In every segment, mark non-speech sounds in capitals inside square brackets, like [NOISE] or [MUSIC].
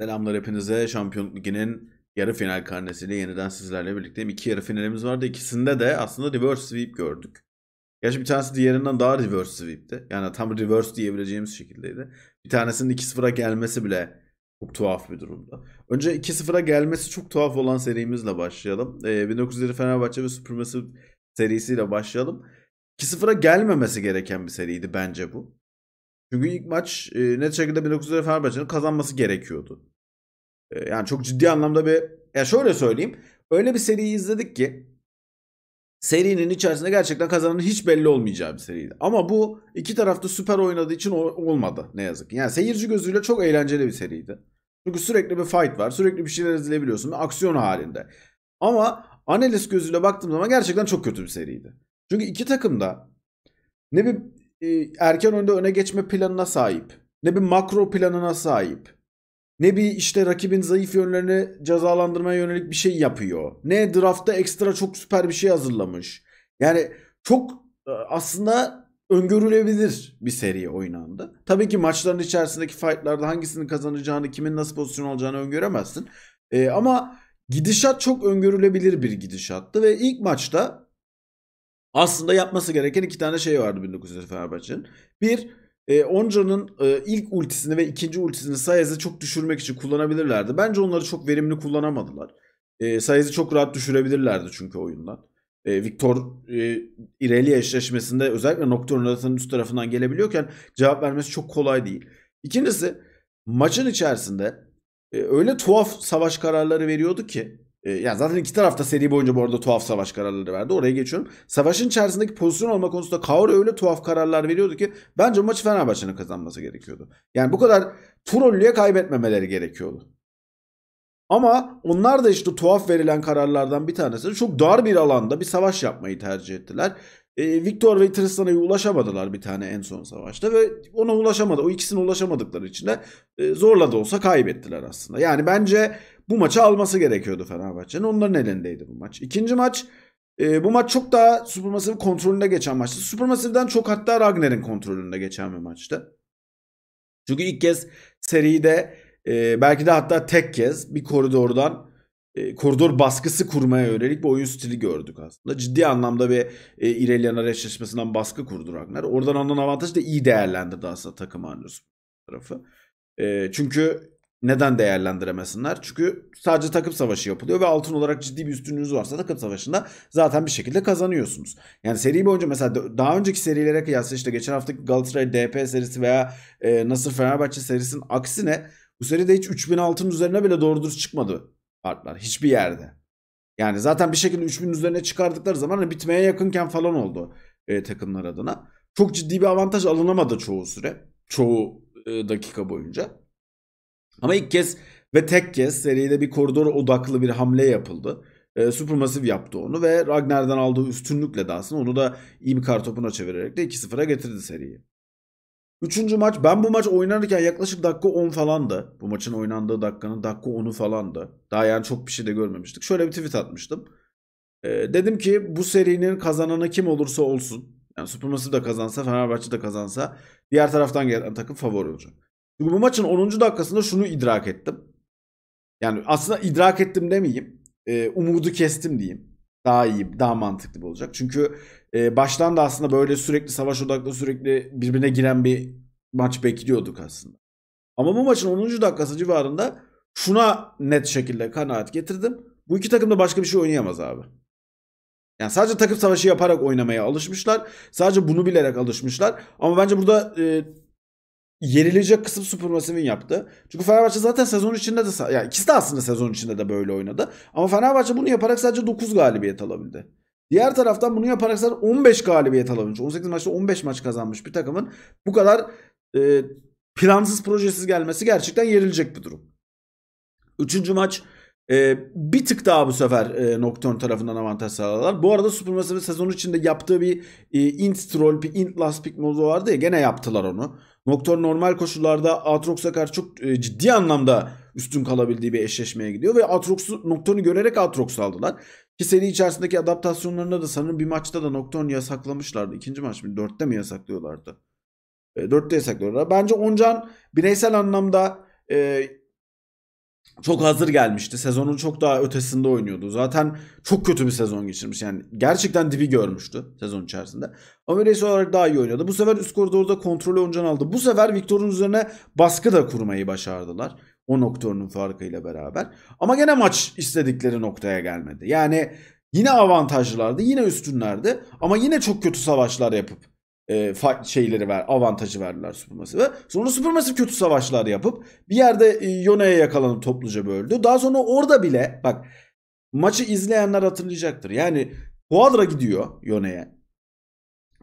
Selamlar hepinize. Şampiyonluk Ligi'nin yarı final karnesiyle yeniden sizlerle birlikteyim. İki yarı finalimiz vardı. İkisinde de aslında reverse sweep gördük. Gerçi bir tanesi diğerinden daha reverse sweep'ti. Yani tam reverse diyebileceğimiz şekildeydi. Bir tanesinin 2-0'a gelmesi bile çok tuhaf bir durumda. Önce 2-0'a gelmesi çok tuhaf olan serimizle başlayalım. Ee, 1900'leri Fenerbahçe ve Supremacy serisiyle başlayalım. 2-0'a gelmemesi gereken bir seriydi bence bu. Çünkü ilk maç e, net şekilde 1900'lere Fenerbahçe'nin kazanması gerekiyordu. E, yani çok ciddi anlamda bir... Ya şöyle söyleyeyim. Öyle bir seriyi izledik ki serinin içerisinde gerçekten kazananın hiç belli olmayacağı bir seriydi. Ama bu iki tarafta süper oynadığı için olmadı ne yazık ki. Yani seyirci gözüyle çok eğlenceli bir seriydi. Çünkü sürekli bir fight var. Sürekli bir şeyler izleyebiliyorsun. Bir aksiyon halinde. Ama analiz gözüyle baktığım zaman gerçekten çok kötü bir seriydi. Çünkü iki takım da ne bir ee, erken önde öne geçme planına sahip. Ne bir makro planına sahip. Ne bir işte rakibin zayıf yönlerini cezalandırmaya yönelik bir şey yapıyor. Ne draftta ekstra çok süper bir şey hazırlamış. Yani çok e, aslında öngörülebilir bir seri oynandı. Tabii ki maçların içerisindeki fightlarda hangisini kazanacağını, kimin nasıl pozisyon alacağını öngöremezsin. Ee, ama gidişat çok öngörülebilir bir gidişattı ve ilk maçta aslında yapması gereken iki tane şey vardı 1900'lerde Fenerbahçe'nin. Bir, e, Oncan'ın e, ilk ultisini ve ikinci ultisini sayesinde çok düşürmek için kullanabilirlerdi. Bence onları çok verimli kullanamadılar. E, Sayez'i çok rahat düşürebilirlerdi çünkü oyundan. E, Victor e, İrelia eşleşmesinde özellikle Nocturne Ratan'ın üst tarafından gelebiliyorken cevap vermesi çok kolay değil. İkincisi maçın içerisinde e, öyle tuhaf savaş kararları veriyordu ki e, ya zaten iki tarafta seri boyunca bu arada tuhaf savaş kararları verdi. Oraya geçiyorum. Savaşın içerisindeki pozisyon alma konusunda Kaur öyle tuhaf kararlar veriyordu ki bence maçı Fenerbahçe'nin kazanması gerekiyordu. Yani bu kadar trollüye kaybetmemeleri gerekiyordu. Ama onlar da işte tuhaf verilen kararlardan bir tanesi çok dar bir alanda bir savaş yapmayı tercih ettiler e, Victor ve Tristan'a ulaşamadılar bir tane en son savaşta ve ona ulaşamadı. O ikisini ulaşamadıkları için de e, zorla da olsa kaybettiler aslında. Yani bence bu maçı alması gerekiyordu Fenerbahçe'nin. Onların elindeydi bu maç. İkinci maç e, bu maç çok daha Supermassive kontrolünde geçen maçtı. Supermassive'den çok hatta Ragnar'ın kontrolünde geçen bir maçtı. Çünkü ilk kez seride e, belki de hatta tek kez bir koridordan e, koridor baskısı kurmaya yönelik bir oyun stili gördük aslında. Ciddi anlamda bir e, İrelian'a eşleşmesinden baskı kurdu Ragnar. Oradan alınan avantaj da iyi değerlendirdi aslında takım Arnus tarafı. E, çünkü neden değerlendiremesinler? Çünkü sadece takım savaşı yapılıyor ve altın olarak ciddi bir üstünlüğünüz varsa takım savaşında zaten bir şekilde kazanıyorsunuz. Yani seri boyunca mesela daha önceki serilere kıyasla işte geçen haftaki Galatasaray DP serisi veya e, Nasır Fenerbahçe serisinin aksine bu seride hiç 3000 altın üzerine bile doğru dürüst çıkmadı Farklar hiçbir yerde. Yani zaten bir şekilde 3000 üzerine çıkardıkları zaman hani bitmeye yakınken falan oldu e, takımlar adına. Çok ciddi bir avantaj alınamadı çoğu süre. Çoğu e, dakika boyunca. Ama ilk kez ve tek kez seride bir koridor odaklı bir hamle yapıldı. E, Supermassive yaptı onu ve Ragnar'dan aldığı üstünlükle de aslında onu da iyi bir kartopuna çevirerek de 2-0'a getirdi seriyi. Üçüncü maç ben bu maç oynanırken yaklaşık dakika 10 falandı. Bu maçın oynandığı dakikanın dakika 10'u falandı. Daha yani çok bir şey de görmemiştik. Şöyle bir tweet atmıştım. Ee, dedim ki bu serinin kazananı kim olursa olsun. Yani Supermassive da kazansa Fenerbahçe de kazansa diğer taraftan gelen takım favori olacak. Çünkü bu maçın 10. dakikasında şunu idrak ettim. Yani aslında idrak ettim demeyeyim. E, umudu kestim diyeyim daha iyi, daha mantıklı olacak. Çünkü e, baştan da aslında böyle sürekli savaş odaklı sürekli birbirine giren bir maç bekliyorduk aslında. Ama bu maçın 10. dakikası civarında şuna net şekilde kanaat getirdim. Bu iki takım da başka bir şey oynayamaz abi. Yani sadece takım savaşı yaparak oynamaya alışmışlar. Sadece bunu bilerek alışmışlar. Ama bence burada e, yerilecek kısım Supermassive'in yaptı. Çünkü Fenerbahçe zaten sezon içinde de yani ikisi de aslında sezon içinde de böyle oynadı. Ama Fenerbahçe bunu yaparak sadece 9 galibiyet alabildi. Diğer taraftan bunu yaparak sadece 15 galibiyet alabilmiş. 18 maçta 15 maç kazanmış bir takımın bu kadar e, plansız projesiz gelmesi gerçekten yerilecek bir durum. Üçüncü maç e, bir tık daha bu sefer e, Nocturne tarafından avantaj sağladılar. Bu arada Supermassive sezon içinde yaptığı bir e, int troll, bir int last pick modu vardı ya gene yaptılar onu. Noktor normal koşullarda Aatrox'a karşı çok e, ciddi anlamda üstün kalabildiği bir eşleşmeye gidiyor. Ve Aatrox'u Nocturne'u görerek Aatrox'u aldılar. Ki seri içerisindeki adaptasyonlarında da sanırım bir maçta da Nocturne yasaklamışlardı. İkinci maç mı? Dörtte mi yasaklıyorlardı? E, dörtte yasaklıyorlar. Bence Oncan bireysel anlamda e, çok hazır gelmişti. Sezonun çok daha ötesinde oynuyordu. Zaten çok kötü bir sezon geçirmiş. Yani gerçekten dibi görmüştü sezon içerisinde. Ama bireysel olarak daha iyi oynuyordu. Bu sefer üst koridorda kontrolü oncan aldı. Bu sefer Victor'un üzerine baskı da kurmayı başardılar. O noktanın farkıyla beraber. Ama gene maç istedikleri noktaya gelmedi. Yani yine avantajlardı, yine üstünlerdi ama yine çok kötü savaşlar yapıp e, farklı şeyleri ver, avantajı verdiler Supermassive'e. Sonra Supermassive kötü savaşlar yapıp bir yerde e, Yone'ye yakalanıp topluca böldü. Daha sonra orada bile bak maçı izleyenler hatırlayacaktır. Yani Quadra gidiyor Yone'ye.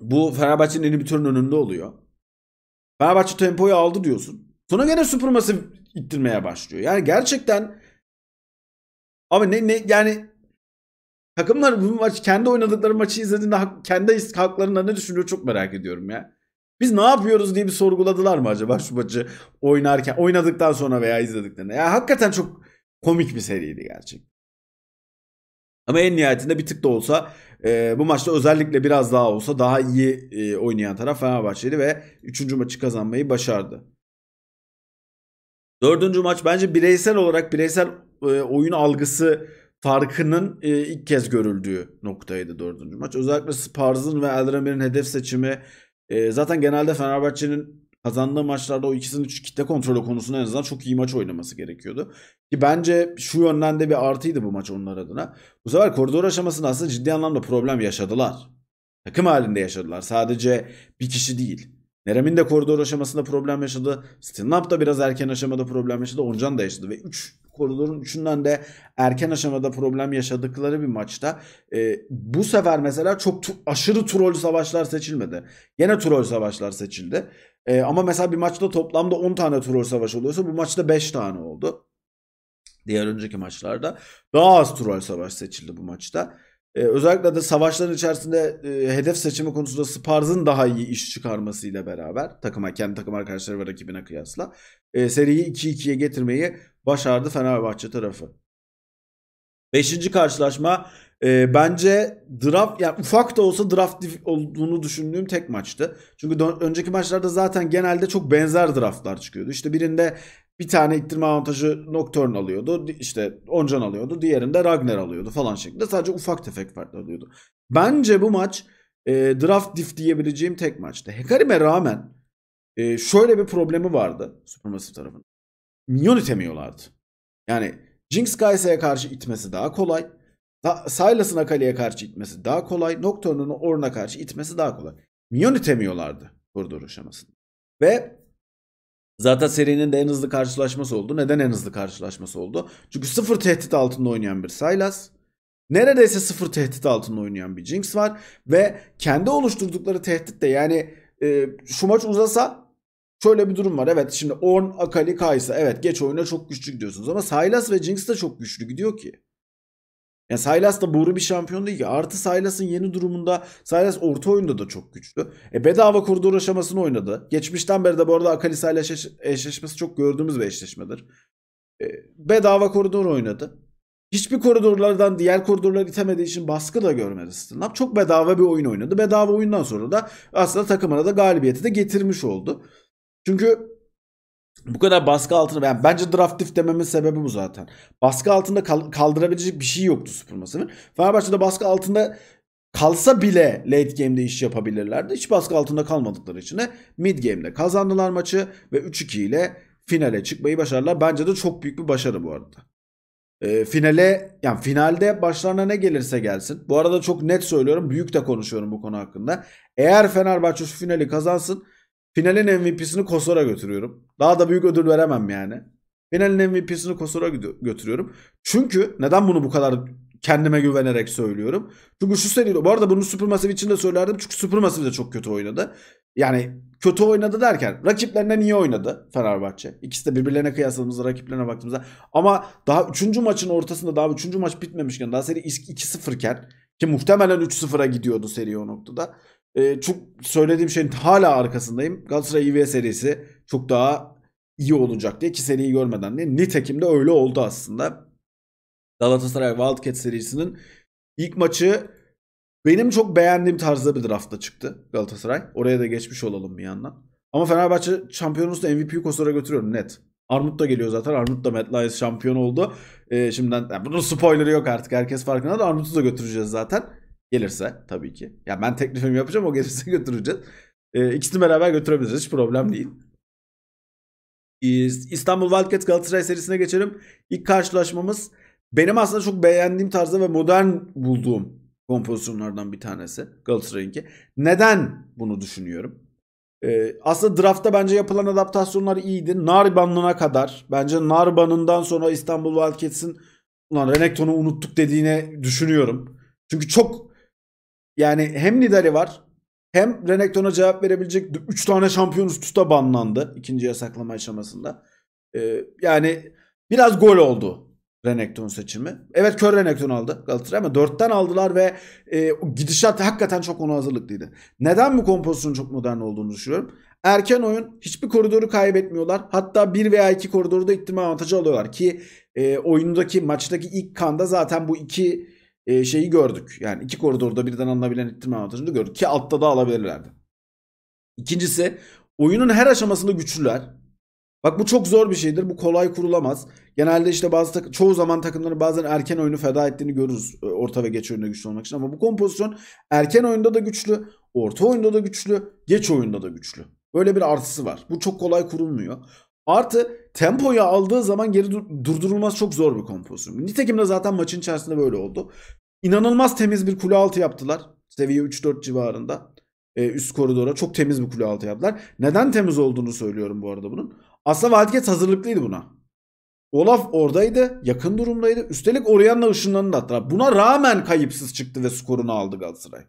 Bu Fenerbahçe'nin inhibitörün önünde oluyor. Fenerbahçe tempoyu aldı diyorsun. Sonra gene Supermassive ittirmeye başlıyor. Yani gerçekten ama ne, ne yani Takımlar bu maç kendi oynadıkları maçı izlediğinde kendi haklarında ne düşünüyor çok merak ediyorum ya. Biz ne yapıyoruz diye bir sorguladılar mı acaba şu maçı oynarken oynadıktan sonra veya izlediklerinde. Ya hakikaten çok komik bir seriydi gerçek. Ama en nihayetinde bir tık da olsa e, bu maçta özellikle biraz daha olsa daha iyi e, oynayan taraf Fenerbahçe'ydi ve 3. maçı kazanmayı başardı. Dördüncü maç bence bireysel olarak bireysel e, oyun algısı farkının e, ilk kez görüldüğü noktaydı dördüncü maç. Özellikle Sparz'ın ve Elremir'in hedef seçimi e, zaten genelde Fenerbahçe'nin kazandığı maçlarda o ikisinin kitle kontrolü konusunda en azından çok iyi maç oynaması gerekiyordu. Ki bence şu yönden de bir artıydı bu maç onlar adına. Bu sefer koridor aşamasında aslında ciddi anlamda problem yaşadılar. Takım halinde yaşadılar. Sadece bir kişi değil. Nerem'in de koridor aşamasında problem yaşadı. Stinlap da biraz erken aşamada problem yaşadı. Oncan da yaşadı ve 3 koridorun üçünden de erken aşamada problem yaşadıkları bir maçta e, bu sefer mesela çok tu- aşırı troll savaşlar seçilmedi. Yine troll savaşlar seçildi. E, ama mesela bir maçta toplamda 10 tane troll savaş oluyorsa bu maçta 5 tane oldu. Diğer önceki maçlarda daha az troll savaş seçildi bu maçta. Ee, özellikle de savaşların içerisinde e, hedef seçimi konusunda Sparz'ın daha iyi iş çıkarmasıyla beraber takıma kendi takım arkadaşları ve rakibine kıyasla e, seriyi 2-2'ye getirmeyi başardı Fenerbahçe tarafı. Beşinci karşılaşma e, bence draft yani ufak da olsa draft olduğunu düşündüğüm tek maçtı. Çünkü önceki maçlarda zaten genelde çok benzer draftlar çıkıyordu. İşte birinde bir tane ittirme avantajı Nocturne alıyordu. işte Oncan alıyordu. Diğerinde Ragnar alıyordu falan şeklinde. Sadece ufak tefek farklar alıyordu. Bence bu maç e, draft diff diyebileceğim tek maçtı. Hekarim'e rağmen e, şöyle bir problemi vardı Supermassive tarafında minyon itemiyorlardı. Yani Jinx Kai'Sa'ya karşı itmesi daha kolay. Da Sylas'ın Akali'ye karşı itmesi daha kolay. Nocturne'un Ornn'a karşı itmesi daha kolay. Minyon itemiyorlardı koridor aşamasında. Ve zaten serinin de en hızlı karşılaşması oldu. Neden en hızlı karşılaşması oldu? Çünkü sıfır tehdit altında oynayan bir Sylas. Neredeyse sıfır tehdit altında oynayan bir Jinx var. Ve kendi oluşturdukları tehdit de yani e, şu maç uzasa Şöyle bir durum var. Evet şimdi Orn, Akali, Kaysa. Evet geç oyuna çok güçlü gidiyorsunuz. Ama Sylas ve Jinx de çok güçlü gidiyor ki. Yani Sylas da boru bir şampiyon değil ki. Artı Sylas'ın yeni durumunda Sylas orta oyunda da çok güçlü. E bedava koridor aşamasını oynadı. Geçmişten beri de bu arada Akali Sylas eşleşmesi çok gördüğümüz bir eşleşmedir. E, bedava koridor oynadı. Hiçbir koridorlardan diğer koridorlar itemediği için baskı da görmedi Stunlap. Çok bedava bir oyun oynadı. Bedava oyundan sonra da aslında takımına da galibiyeti de getirmiş oldu. Çünkü bu kadar baskı altında yani bence draftif dememin sebebi bu zaten. Baskı altında kaldırabilecek bir şey yoktu Supermassive'in. Fenerbahçe'de baskı altında kalsa bile late game'de iş yapabilirlerdi. Hiç baskı altında kalmadıkları için de mid game'de kazandılar maçı ve 3-2 ile finale çıkmayı başardılar. Bence de çok büyük bir başarı bu arada. E, finale yani finalde başlarına ne gelirse gelsin. Bu arada çok net söylüyorum. Büyük de konuşuyorum bu konu hakkında. Eğer Fenerbahçe şu finali kazansın Finalin MVP'sini Kosora götürüyorum. Daha da büyük ödül veremem yani. Finalin MVP'sini Kosora götürüyorum. Çünkü neden bunu bu kadar kendime güvenerek söylüyorum? Çünkü şu seri bu arada bunu Supermassive için de söylerdim. Çünkü Supermassive de çok kötü oynadı. Yani kötü oynadı derken rakiplerine iyi oynadı Fenerbahçe. İkisi de birbirlerine kıyasladığımızda rakiplerine baktığımızda ama daha 3. maçın ortasında daha 3. maç bitmemişken daha seri 2-0 iken ki muhtemelen 3-0'a gidiyordu seri o noktada. E, çok söylediğim şeyin hala arkasındayım. Galatasaray IV serisi çok daha iyi olacak diye İki seriyi görmeden diye. Nitekim de öyle oldu aslında. Galatasaray Wildcat serisinin ilk maçı benim çok beğendiğim tarzda bir draftta çıktı Galatasaray. Oraya da geçmiş olalım bir yandan. Ama Fenerbahçe da MVP'yi Kosor'a götürüyorum net. Armut da geliyor zaten. Armut da MetLife şampiyon oldu. Ee, şimdiden yani bunun spoilerı yok artık. Herkes farkında da Armut'u da götüreceğiz zaten. Gelirse tabii ki. Ya ben teklifimi yapacağım o gelirse [LAUGHS] götüreceğiz. E, ikisini beraber götürebiliriz hiç problem değil. İstanbul Wildcats Galatasaray serisine geçelim. İlk karşılaşmamız benim aslında çok beğendiğim tarzda ve modern bulduğum kompozisyonlardan bir tanesi Galatasaray'ınki. Neden bunu düşünüyorum? Ee, aslında draftta bence yapılan adaptasyonlar iyiydi. Nariban'ına kadar bence Narbanından sonra İstanbul Wildcats'in ulan Renekton'u unuttuk dediğine düşünüyorum. Çünkü çok yani hem Nidali var hem Renekton'a cevap verebilecek 3 tane şampiyon üst üste banlandı ikinci yasaklama aşamasında. Ee, yani biraz gol oldu Renekton seçimi. Evet kör Renekton aldı Galatasaray ama 4'ten aldılar ve e, gidişat hakikaten çok ona hazırlıklıydı. Neden bu kompozisyonun çok modern olduğunu düşünüyorum. Erken oyun hiçbir koridoru kaybetmiyorlar. Hatta 1 veya 2 koridorda ihtimal avantajı alıyorlar ki e, oyundaki maçtaki ilk kanda zaten bu iki e, şeyi gördük. Yani iki koridorda birden alınabilen ittirme avantajını gördük. Ki altta da alabilirlerdi. İkincisi oyunun her aşamasında güçlüler. Bak bu çok zor bir şeydir. Bu kolay kurulamaz. Genelde işte bazı tak- çoğu zaman takımların bazen erken oyunu feda ettiğini görürüz e, orta ve geç oyunda güçlü olmak için. Ama bu kompozisyon erken oyunda da güçlü, orta oyunda da güçlü, geç oyunda da güçlü. Böyle bir artısı var. Bu çok kolay kurulmuyor. Artı tempoyu aldığı zaman geri dur durdurulması çok zor bir kompozisyon. Nitekim de zaten maçın içerisinde böyle oldu. İnanılmaz temiz bir kule altı yaptılar. Seviye 3-4 civarında. Ee, üst koridora çok temiz bir kule altı yaptılar. Neden temiz olduğunu söylüyorum bu arada bunun. Aslında Vatiket hazırlıklıydı buna. Olaf oradaydı. Yakın durumdaydı. Üstelik Orianna ışınlarını da attılar. Buna rağmen kayıpsız çıktı ve skorunu aldı Galatasaray.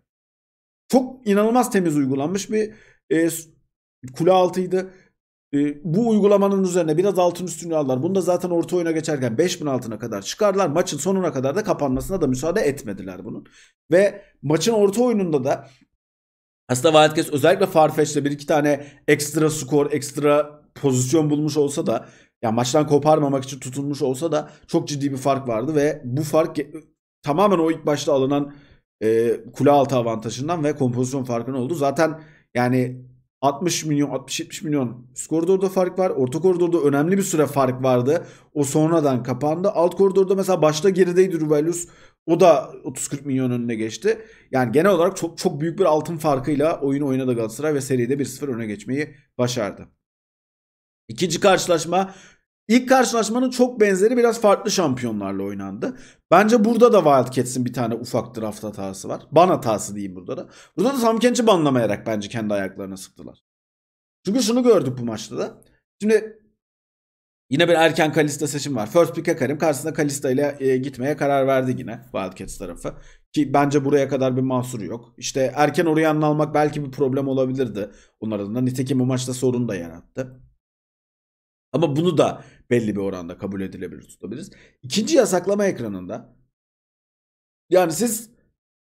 Çok inanılmaz temiz uygulanmış bir e, kule altıydı. Ee, bu uygulamanın üzerine biraz altın üstünü aldılar. Bunu zaten orta oyuna geçerken 5000 altına kadar çıkardılar. Maçın sonuna kadar da kapanmasına da müsaade etmediler bunun. Ve maçın orta oyununda da aslında Wildcats özellikle Farfetch'le bir iki tane ekstra skor, ekstra pozisyon bulmuş olsa da ya maçtan koparmamak için tutulmuş olsa da çok ciddi bir fark vardı ve bu fark tamamen o ilk başta alınan e, kule altı avantajından ve kompozisyon farkının oldu. Zaten yani 60 milyon 60-70 milyon üst koridorda fark var. Orta koridorda önemli bir süre fark vardı. O sonradan kapandı. Alt koridorda mesela başta gerideydi Rubelius. O da 30-40 milyon önüne geçti. Yani genel olarak çok çok büyük bir altın farkıyla oyunu oynadı Galatasaray ve seride 1-0 öne geçmeyi başardı. İkinci karşılaşma İlk karşılaşmanın çok benzeri biraz farklı şampiyonlarla oynandı. Bence burada da Wildcats'in bir tane ufak draft hatası var. Ban hatası diyeyim burada da. Burada da Sam Kent'i banlamayarak bence kendi ayaklarına sıktılar. Çünkü şunu gördük bu maçta da. Şimdi yine bir erken Kalista seçim var. First pick'e Karim karşısında Kalista ile e, gitmeye karar verdi yine Wildcats tarafı. Ki bence buraya kadar bir mahsuru yok. İşte erken Oriyan'ın almak belki bir problem olabilirdi. Onlar adına nitekim bu maçta sorun da yarattı. Ama bunu da belli bir oranda kabul edilebilir tutabiliriz. İkinci yasaklama ekranında yani siz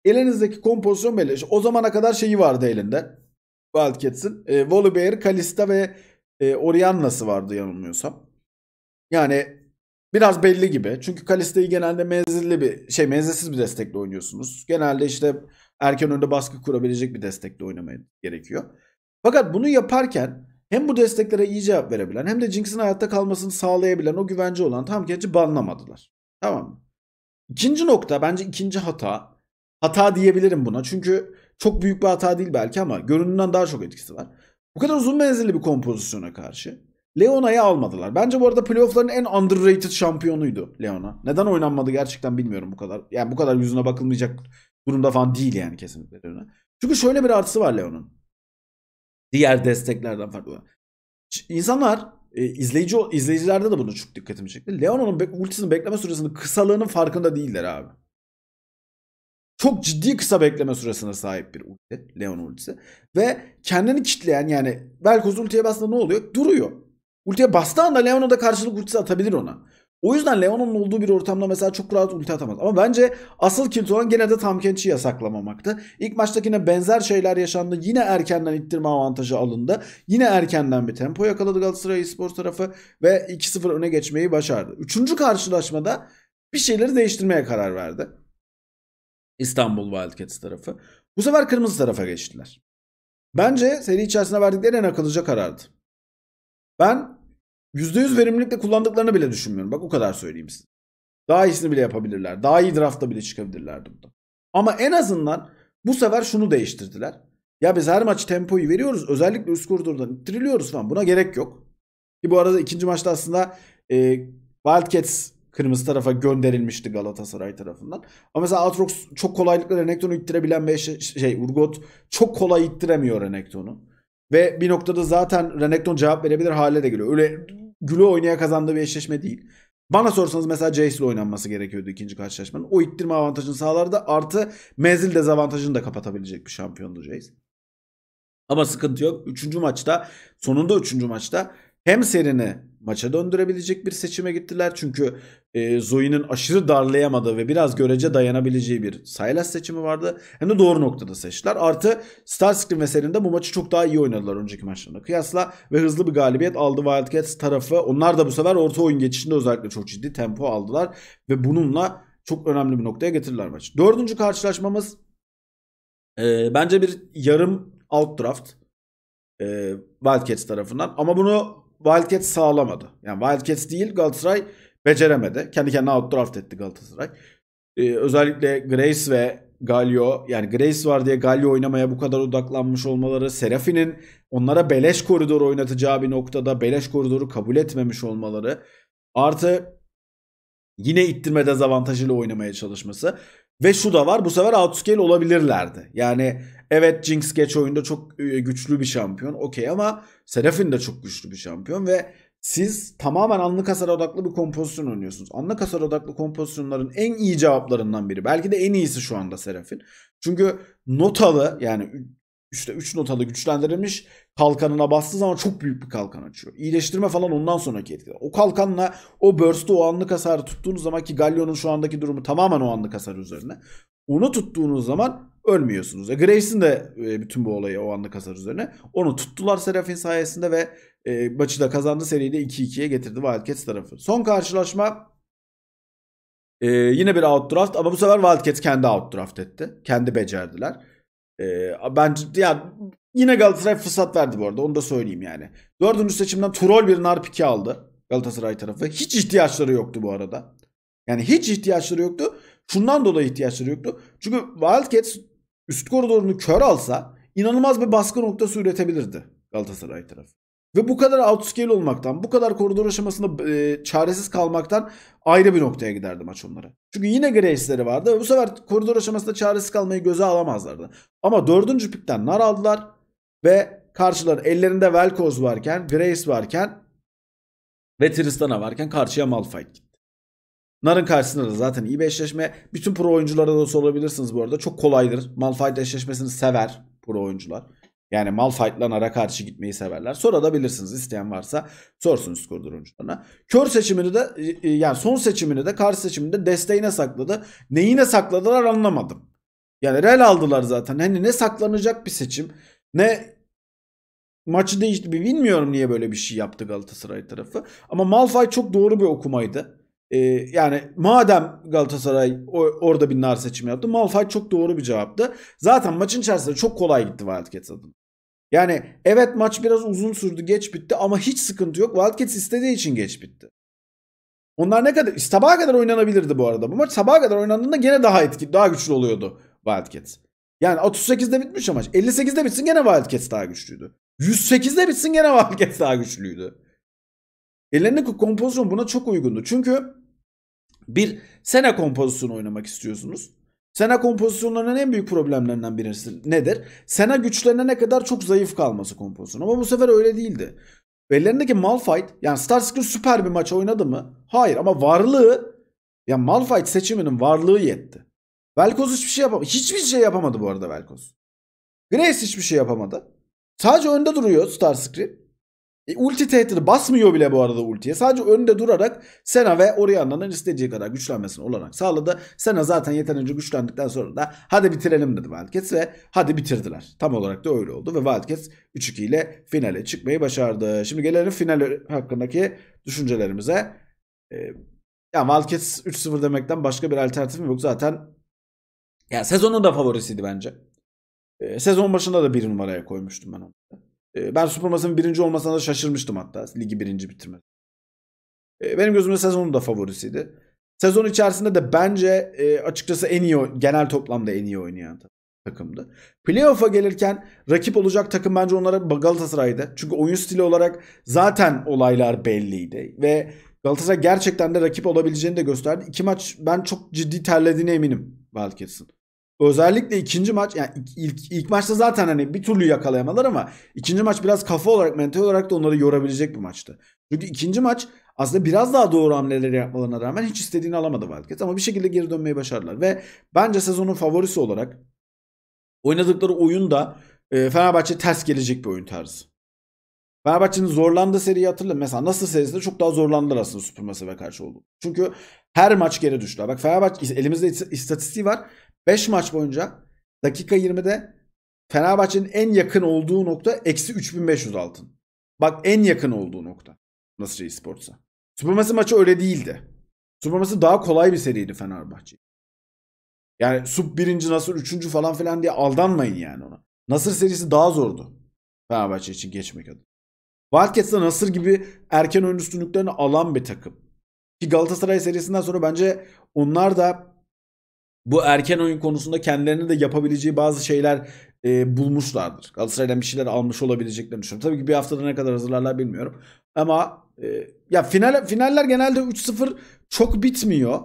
elinizdeki kompozisyon belli. O zamana kadar şeyi vardı elinde. Wildcats'in. E, Volibear, Kalista ve e, Orianna'sı vardı yanılmıyorsam. Yani biraz belli gibi. Çünkü Kalista'yı genelde menzilli bir şey menzilsiz bir destekle oynuyorsunuz. Genelde işte erken önde baskı kurabilecek bir destekle oynamaya gerekiyor. Fakat bunu yaparken hem bu desteklere iyi cevap verebilen hem de Jinx'in hayatta kalmasını sağlayabilen o güvence olan tam Tamkenç'i banlamadılar. Tamam mı? İkinci nokta bence ikinci hata. Hata diyebilirim buna çünkü çok büyük bir hata değil belki ama göründüğünden daha çok etkisi var. Bu kadar uzun menzilli bir kompozisyona karşı Leona'yı almadılar. Bence bu arada playoff'ların en underrated şampiyonuydu Leona. Neden oynanmadı gerçekten bilmiyorum bu kadar. Yani bu kadar yüzüne bakılmayacak durumda falan değil yani kesinlikle Leona. Çünkü şöyle bir artısı var Leona'nın. Diğer desteklerden farklı. İnsanlar e, izleyici izleyicilerde de bunu çok dikkatimi çekti. Leona'nın be- ultisinin bekleme süresinin kısalığının farkında değiller abi. Çok ciddi kısa bekleme süresine sahip bir ulti. Leon ultisi. Ve kendini kitleyen yani Velkoz ultiye bastığında ne oluyor? Duruyor. Ultiye bastığı anda Leona da karşılık ultisi atabilir ona. O yüzden Leon'un olduğu bir ortamda mesela çok rahat ulti atamaz. Ama bence asıl kilit olan gene de tam Kench'i yasaklamamaktı. İlk maçtakine benzer şeyler yaşandı. Yine erkenden ittirme avantajı alındı. Yine erkenden bir tempo yakaladı Galatasaray Espor tarafı ve 2-0 öne geçmeyi başardı. Üçüncü karşılaşmada bir şeyleri değiştirmeye karar verdi. İstanbul Wildcats tarafı. Bu sefer kırmızı tarafa geçtiler. Bence seri içerisinde verdikleri en akıllıca karardı. Ben %100 verimlilikle kullandıklarını bile düşünmüyorum. Bak o kadar söyleyeyim size. Daha iyisini bile yapabilirler. Daha iyi draftta bile çıkabilirlerdi burada. Ama en azından bu sefer şunu değiştirdiler. Ya biz her maç tempoyu veriyoruz. Özellikle üst koridordan triliyoruz falan. Buna gerek yok. Ki bu arada ikinci maçta aslında e, Wildcats kırmızı tarafa gönderilmişti Galatasaray tarafından. Ama mesela Atrox çok kolaylıkla Renekton'u ittirebilen bir şey, şey Urgot çok kolay ittiremiyor Renekton'u. Ve bir noktada zaten Renekton cevap verebilir hale de geliyor. Öyle güle oynaya kazandığı bir eşleşme değil. Bana sorsanız mesela Jace ile oynanması gerekiyordu ikinci karşılaşmanın. O ittirme avantajını sağlardı. Artı menzil dezavantajını da kapatabilecek bir şampiyondu Jace. Ama sıkıntı yok. Üçüncü maçta sonunda üçüncü maçta hem serini maça döndürebilecek bir seçime gittiler. Çünkü e, Zoe'nin aşırı darlayamadığı ve biraz görece dayanabileceği bir Silas seçimi vardı. Hem de doğru noktada seçtiler. Artı Starscream ve serinde bu maçı çok daha iyi oynadılar önceki maçlarına kıyasla. Ve hızlı bir galibiyet aldı Wildcats tarafı. Onlar da bu sefer orta oyun geçişinde özellikle çok ciddi tempo aldılar. Ve bununla çok önemli bir noktaya getirdiler maçı. Dördüncü karşılaşmamız e, bence bir yarım out draft. E, Wildcats tarafından. Ama bunu Wildcats sağlamadı. Yani Wildcats değil Galatasaray beceremedi. Kendi kendine outdraft etti Galatasaray. Ee, özellikle Grace ve Galio yani Grace var diye Galio oynamaya bu kadar odaklanmış olmaları Serafin'in onlara beleş koridoru oynatacağı bir noktada beleş koridoru kabul etmemiş olmaları artı yine ittirme dezavantajıyla oynamaya çalışması ve şu da var bu sefer outscale olabilirlerdi. Yani Evet Jinx geç oyunda çok e, güçlü bir şampiyon. Okey ama Seraphin de çok güçlü bir şampiyon ve siz tamamen anlık hasar odaklı bir kompozisyon oynuyorsunuz. Anlık hasar odaklı kompozisyonların en iyi cevaplarından biri. Belki de en iyisi şu anda Seraphin. Çünkü notalı yani işte 3 notalı güçlendirilmiş kalkanına bastığı zaman çok büyük bir kalkan açıyor. İyileştirme falan ondan sonraki etkiler. O kalkanla o burst'u o anlık hasarı tuttuğunuz zaman ki Galyon'un şu andaki durumu tamamen o anlık hasar üzerine. Onu tuttuğunuz zaman ölmüyorsunuz. E, Grace'in de e, bütün bu olayı o anlık hasar üzerine. Onu tuttular Serafin sayesinde ve e, maçı da kazandı seriyi de 2-2'ye getirdi Wildcats tarafı. Son karşılaşma e, yine bir outdraft ama bu sefer Wildcats kendi outdraft etti. Kendi becerdiler. E, bence ya yine Galatasaray fırsat verdi bu arada onu da söyleyeyim yani. Dördüncü seçimden troll bir nar narpiki aldı Galatasaray tarafı. Hiç ihtiyaçları yoktu bu arada. Yani hiç ihtiyaçları yoktu. Şundan dolayı ihtiyaçları yoktu. Çünkü Wildcats üst koridorunu kör alsa inanılmaz bir baskı noktası üretebilirdi Galatasaray tarafı. Ve bu kadar outscale olmaktan, bu kadar koridor aşamasında e, çaresiz kalmaktan ayrı bir noktaya giderdi maç onları Çünkü yine Grace'leri vardı ve bu sefer koridor aşamasında çaresiz kalmayı göze alamazlardı. Ama dördüncü pikten nar aldılar ve karşılar ellerinde Velkoz varken, Grace varken ve Tristana varken karşıya Malphite Nar'ın karşısında da zaten iyi bir eşleşme. Bütün pro oyunculara da sorabilirsiniz bu arada. Çok kolaydır. Malphite eşleşmesini sever pro oyuncular. Yani Malphite'la Nar'a karşı gitmeyi severler. bilirsiniz isteyen varsa sorsun skor durumcularına. Kör seçimini de e, e, yani son seçimini de karşı seçiminde desteğine sakladı. Neyine sakladılar anlamadım. Yani rel aldılar zaten. Hani ne saklanacak bir seçim ne maçı değişti. Bilmiyorum niye böyle bir şey yaptı Galatasaray tarafı. Ama Malphite çok doğru bir okumaydı. Ee, yani madem Galatasaray orada bir nar seçimi yaptı. Malphite çok doğru bir cevaptı. Zaten maçın içerisinde çok kolay gitti Wildcats adına. Yani evet maç biraz uzun sürdü geç bitti ama hiç sıkıntı yok. Wildcats istediği için geç bitti. Onlar ne kadar sabaha kadar oynanabilirdi bu arada. Bu maç sabaha kadar oynandığında gene daha etki, daha güçlü oluyordu Wildcats. Yani 38'de bitmiş o maç. 58'de bitsin gene Wildcats daha güçlüydü. 108'de bitsin gene Wildcats daha güçlüydü. Ellerindeki kompozisyon buna çok uygundu. Çünkü bir sena kompozisyonu oynamak istiyorsunuz. Sena kompozisyonlarının en büyük problemlerinden birisi nedir? Sena güçlerine ne kadar çok zayıf kalması kompozisyon. Ama bu sefer öyle değildi. Ellerindeki Malphite yani Starscream süper bir maç oynadı mı? Hayır ama varlığı yani Malphite seçiminin varlığı yetti. Velkoz hiçbir şey yapamadı. Hiçbir şey yapamadı bu arada Velkoz. Grace hiçbir şey yapamadı. Sadece önde duruyor Starscream. E, ulti tehdidi basmıyor bile bu arada ultiye. Sadece önde durarak Sena ve Orianna'nın istediği kadar güçlenmesini olarak sağladı. Sena zaten yeterince güçlendikten sonra da hadi bitirelim dedi Wildcats ve hadi bitirdiler. Tam olarak da öyle oldu ve Wildcats 3-2 ile finale çıkmayı başardı. Şimdi gelelim final hakkındaki düşüncelerimize. E, ya Wildcats 3-0 demekten başka bir alternatifim yok. Zaten ya sezonun da favorisiydi bence. E, sezon başında da bir numaraya koymuştum ben onu. Ee, ben Supermassive'in birinci olmasına da şaşırmıştım hatta ligi birinci bitirme. Ee, benim gözümde sezonun da favorisiydi. Sezon içerisinde de bence e, açıkçası en iyi genel toplamda en iyi oynayan takımdı. Playoff'a gelirken rakip olacak takım bence onlara Galatasaray'dı. Çünkü oyun stili olarak zaten olaylar belliydi ve Galatasaray gerçekten de rakip olabileceğini de gösterdi. İki maç ben çok ciddi terlediğine eminim Wildcats'ın. Özellikle ikinci maç yani ilk, ilk, maçta zaten hani bir türlü yakalayamadılar ama ikinci maç biraz kafa olarak mental olarak da onları yorabilecek bir maçtı. Çünkü ikinci maç aslında biraz daha doğru hamleleri yapmalarına rağmen hiç istediğini alamadı Wildcats ama bir şekilde geri dönmeyi başardılar ve bence sezonun favorisi olarak oynadıkları oyun da e, Fenerbahçe ters gelecek bir oyun tarzı. Fenerbahçe'nin zorlandığı seriyi hatırlayın. Mesela nasıl serisinde çok daha zorlandılar aslında Supermassive'e karşı oldu. Çünkü her maç geri düştüler. Bak Fenerbahçe elimizde istatistiği var. 5 maç boyunca dakika 20'de Fenerbahçe'nin en yakın olduğu nokta eksi 3500 altın. Bak en yakın olduğu nokta. Nasıl Esports'a. Supermassive maçı öyle değildi. Supermassive daha kolay bir seriydi Fenerbahçe. Yani sub birinci nasıl üçüncü falan filan diye aldanmayın yani ona. Nasır serisi daha zordu. Fenerbahçe için geçmek adı. adına. da Nasır gibi erken ön üstünlüklerini alan bir takım. Ki Galatasaray serisinden sonra bence onlar da bu erken oyun konusunda kendilerine de yapabileceği bazı şeyler e, bulmuşlardır. Galatasaray'dan bir şeyler almış olabileceklerini düşünüyorum. Tabii ki bir haftada ne kadar hazırlarlar bilmiyorum. Ama e, ya final finaller genelde 3-0 çok bitmiyor.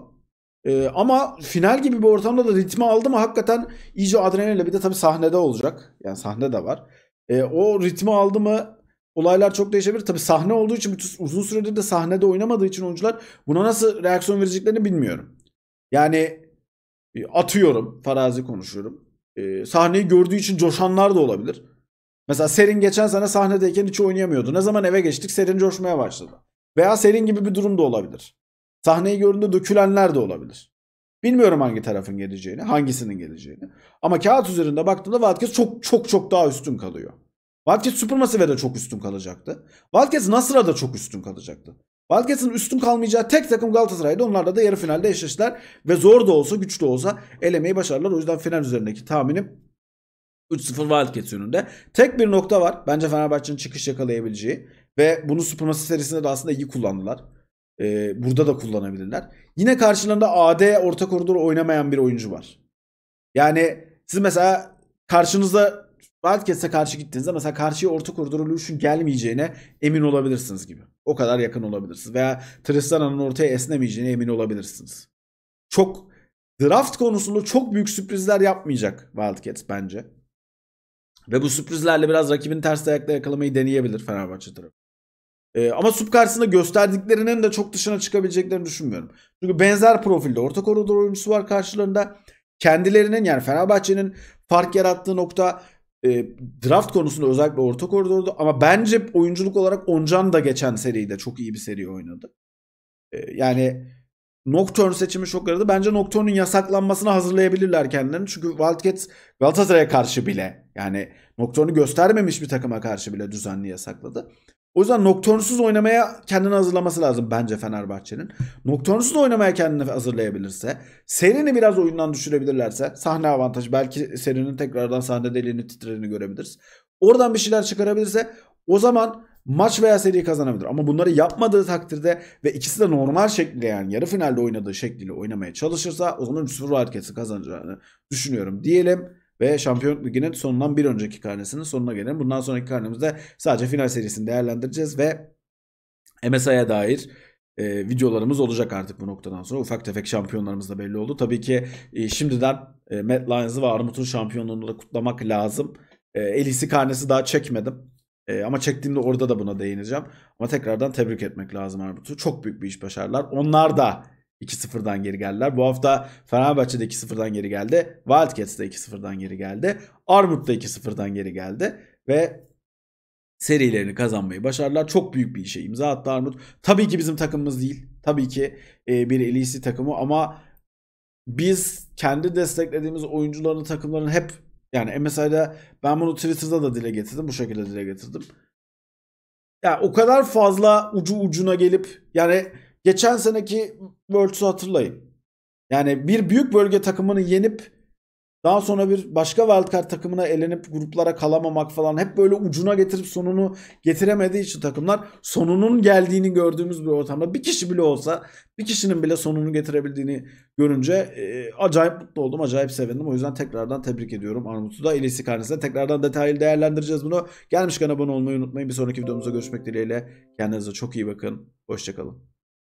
E, ama final gibi bir ortamda da ritmi aldı mı hakikaten iyice adrenalinle bir de tabii sahnede olacak. Yani sahne de var. E, o ritmi aldı mı olaylar çok değişebilir. Tabii sahne olduğu için uzun süredir de sahnede oynamadığı için oyuncular buna nasıl reaksiyon vereceklerini bilmiyorum. Yani e, atıyorum farazi konuşuyorum. E, sahneyi gördüğü için coşanlar da olabilir. Mesela Serin geçen sene sahnedeyken hiç oynayamıyordu. Ne zaman eve geçtik Serin coşmaya başladı. Veya Serin gibi bir durum da olabilir. Sahneyi gördüğünde dökülenler de olabilir. Bilmiyorum hangi tarafın geleceğini, hangisinin geleceğini. Ama kağıt üzerinde baktığımda Watkins çok çok çok daha üstün kalıyor. Watkins Supermassive'e de çok üstün kalacaktı. Watkins Nasır'a da çok üstün kalacaktı. Valkes'in üstün kalmayacağı tek takım Galatasaray'dı. Onlarla da yarı finalde eşleştiler. Ve zor da olsa güç de olsa elemeyi başardılar. O yüzden final üzerindeki tahminim 3-0 Wildcats yönünde. Tek bir nokta var. Bence Fenerbahçe'nin çıkış yakalayabileceği. Ve bunu Supremacy serisinde de aslında iyi kullandılar. Ee, burada da kullanabilirler. Yine karşılarında AD orta koridor oynamayan bir oyuncu var. Yani siz mesela karşınızda Wildcats'e karşı gittiğinizde mesela karşıya orta koridora Lucian gelmeyeceğine emin olabilirsiniz gibi. O kadar yakın olabilirsiniz. Veya Tristana'nın ortaya esnemeyeceğine emin olabilirsiniz. Çok draft konusunda çok büyük sürprizler yapmayacak Wildcats bence. Ve bu sürprizlerle biraz rakibin ters ayakla yakalamayı deneyebilir Fenerbahçe tarafı. Ee, ama sub karşısında gösterdiklerinin de çok dışına çıkabileceklerini düşünmüyorum. Çünkü benzer profilde orta koridor oyuncusu var karşılarında. Kendilerinin yani Fenerbahçe'nin fark yarattığı nokta e, draft konusunda özellikle orta koridordu ama bence oyunculuk olarak Oncan da geçen seride çok iyi bir seri oynadı. E, yani Nocturne seçimi çok yaradı. Bence Nocturne'un yasaklanmasını hazırlayabilirler kendilerini. Çünkü Wildcats Galatasaray'a karşı bile yani Nocturne'u göstermemiş bir takıma karşı bile düzenli yasakladı. O yüzden Nocturne'suz oynamaya kendini hazırlaması lazım bence Fenerbahçe'nin. noktornsuz oynamaya kendini hazırlayabilirse, Serini biraz oyundan düşürebilirlerse, sahne avantajı belki Serinin tekrardan sahne deliğini titreni görebiliriz. Oradan bir şeyler çıkarabilirse o zaman maç veya seri kazanabilir. Ama bunları yapmadığı takdirde ve ikisi de normal şekilde yani yarı finalde oynadığı şekliyle oynamaya çalışırsa o zaman 3-0 kazanacağını düşünüyorum diyelim ve Şampiyonluk Ligi'nin sonundan bir önceki karnesinin sonuna gelelim. Bundan sonraki karnemizde sadece final serisini değerlendireceğiz ve MSI'ye dair e, videolarımız olacak artık bu noktadan sonra. Ufak tefek şampiyonlarımız da belli oldu. Tabii ki e, şimdiden e, Matt Lyons'ı ve Armut'un şampiyonluğunu da kutlamak lazım. E, Elisi karnesi daha çekmedim. E, ama çektiğimde orada da buna değineceğim. Ama tekrardan tebrik etmek lazım Armut'u. Çok büyük bir iş başarılar. Onlar da 2-0'dan geri geldiler. Bu hafta Fenerbahçe'de 2-0'dan geri geldi. Wildcats'de 2-0'dan geri geldi. Armut'ta 2-0'dan geri geldi. Ve serilerini kazanmayı başardılar. Çok büyük bir işe imza attı Armut. Tabii ki bizim takımımız değil. Tabii ki e, bir LEC takımı ama biz kendi desteklediğimiz oyuncuların takımların hep yani MSI'da ben bunu Twitter'da da dile getirdim. Bu şekilde dile getirdim. Ya yani o kadar fazla ucu ucuna gelip yani geçen seneki Worlds'u hatırlayın. Yani bir büyük bölge takımını yenip daha sonra bir başka wildcard takımına elenip gruplara kalamamak falan hep böyle ucuna getirip sonunu getiremediği için takımlar sonunun geldiğini gördüğümüz bir ortamda bir kişi bile olsa bir kişinin bile sonunu getirebildiğini görünce e, acayip mutlu oldum acayip sevindim o yüzden tekrardan tebrik ediyorum Armut'u da ilesi karnesine tekrardan detaylı değerlendireceğiz bunu gelmişken abone olmayı unutmayın bir sonraki videomuzda görüşmek dileğiyle kendinize çok iyi bakın hoşçakalın.